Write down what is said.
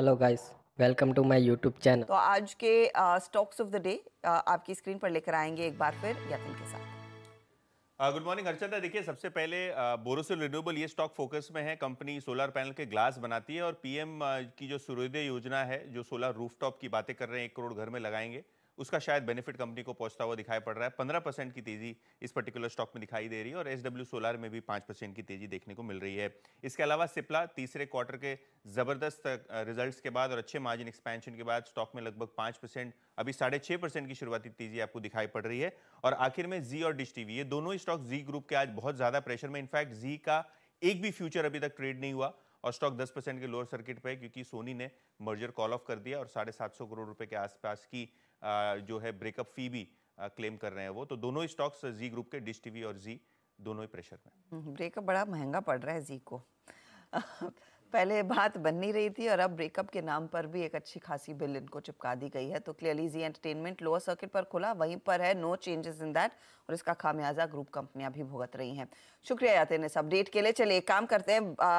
hello guys welcome to my YouTube channel तो आज के स्टॉक्स ऑफ द डे आपकी स्क्रीन पर लेकर आएंगे एक बार फिर यतिन के साथ गुड मॉर्निंग हर्षदा देखिए सबसे पहले बोरोसिल रिन्यूएबल ये स्टॉक फोकस में है कंपनी सोलर पैनल के ग्लास बनाती है और पीएम की जो सूर्योदय योजना है जो सोलर रूफटॉप की बातें कर रहे हैं एक करोड़ घर में लगाएंगे उसका शायद बेनिफिट कंपनी को पहुंचता हुआ दिखाई पड़ रहा है पंद्रह परसेंट की तेजी इस पर्टिकुलर स्टॉक में दिखाई दे रही है और एस डब्ल्यू सोलर में भी पांच परसेंट की तेजी देखने को मिल रही है इसके अलावा सिप्ला तीसरे क्वार्टर के ज़बरदस्त रिजल्ट के बाद और अच्छे मार्जिन एक्सपेंशन के बाद स्टॉक में लगभग पांच परसेंट अभी साढ़े छह परसेंट की शुरुआती तेजी आपको दिखाई पड़ रही है और आखिर में जी और डिश टीवी ये दोनों ही स्टॉक जी ग्रुप के आज बहुत ज़्यादा प्रेशर में इनफैक्ट जी का एक भी फ्यूचर अभी तक ट्रेड नहीं हुआ और स्टॉक 10 परसेंट के लोअर सर्किट पे है क्योंकि सोनी ने मर्जर कॉल ऑफ कर दिया और साढ़े सात सौ करोड़ रुपए के आसपास की जो है ब्रेकअप फी भी क्लेम कर रहे हैं वो तो दोनों ही स्टॉक्स जी ग्रुप के डिश टीवी और जी दोनों ही प्रेशर में ब्रेकअप हम्म, बड़ा महंगा पड़ रहा है जी को पहले बात बन नहीं रही थी और अब ब्रेकअप के नाम पर भी एक अच्छी खासी बिल इनको चिपका दी गई है तो clearly Zee entertainment lower circuit पर खुला वहीं पर है नो चेंजेस इन दैट और इसका खामियाजा ग्रुप कंपनियां भी भुगत रही हैं शुक्रिया यातिन इस अपडेट के लिए चलिए काम करते हैं आ...